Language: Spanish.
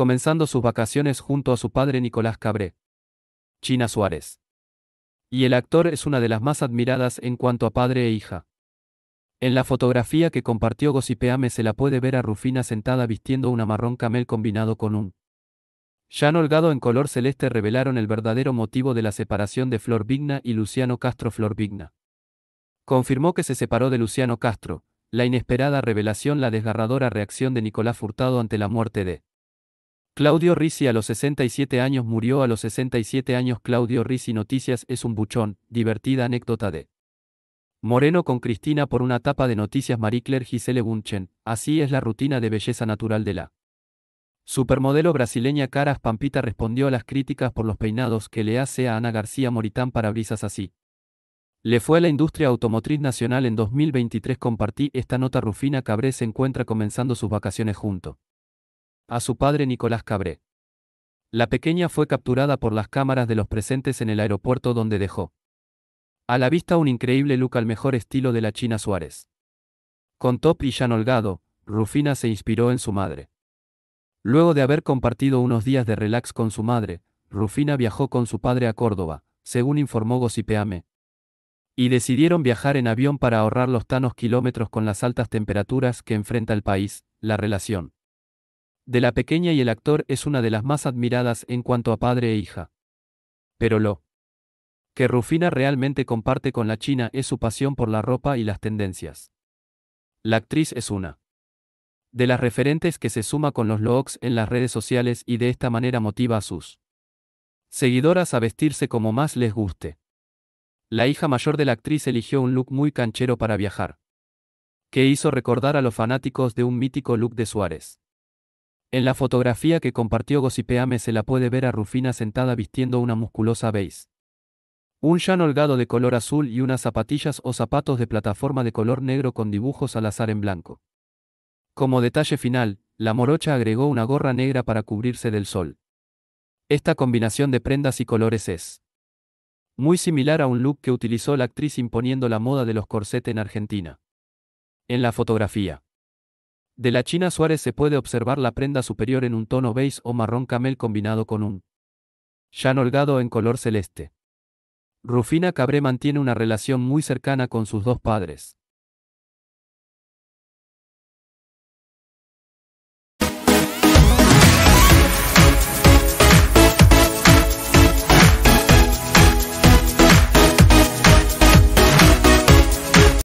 comenzando sus vacaciones junto a su padre Nicolás Cabré. China Suárez. Y el actor es una de las más admiradas en cuanto a padre e hija. En la fotografía que compartió Gossipeame se la puede ver a Rufina sentada vistiendo una marrón camel combinado con un no Holgado en color celeste revelaron el verdadero motivo de la separación de Flor Vigna y Luciano Castro Flor Vigna. Confirmó que se separó de Luciano Castro, la inesperada revelación la desgarradora reacción de Nicolás Furtado ante la muerte de Claudio Risi a los 67 años murió a los 67 años Claudio Risi Noticias es un buchón, divertida anécdota de Moreno con Cristina por una tapa de noticias Marie Claire Gisele Bunchen, así es la rutina de belleza natural de la supermodelo brasileña Caras Pampita respondió a las críticas por los peinados que le hace a Ana García Moritán para brisas así. Le fue a la industria automotriz nacional en 2023 compartí esta nota Rufina Cabré se encuentra comenzando sus vacaciones junto a su padre Nicolás Cabré. La pequeña fue capturada por las cámaras de los presentes en el aeropuerto donde dejó. A la vista un increíble look al mejor estilo de la China Suárez. Con top y jean Holgado, Rufina se inspiró en su madre. Luego de haber compartido unos días de relax con su madre, Rufina viajó con su padre a Córdoba, según informó Gocipeame. Y decidieron viajar en avión para ahorrar los tanos kilómetros con las altas temperaturas que enfrenta el país, la relación de la pequeña y el actor es una de las más admiradas en cuanto a padre e hija. Pero lo que Rufina realmente comparte con la China es su pasión por la ropa y las tendencias. La actriz es una de las referentes que se suma con los looks en las redes sociales y de esta manera motiva a sus seguidoras a vestirse como más les guste. La hija mayor de la actriz eligió un look muy canchero para viajar, que hizo recordar a los fanáticos de un mítico look de Suárez. En la fotografía que compartió Gossipeame se la puede ver a Rufina sentada vistiendo una musculosa beige. Un llano holgado de color azul y unas zapatillas o zapatos de plataforma de color negro con dibujos al azar en blanco. Como detalle final, la morocha agregó una gorra negra para cubrirse del sol. Esta combinación de prendas y colores es muy similar a un look que utilizó la actriz imponiendo la moda de los corset en Argentina. En la fotografía. De la China Suárez se puede observar la prenda superior en un tono beige o marrón camel combinado con un llano Holgado en color celeste. Rufina Cabré mantiene una relación muy cercana con sus dos padres.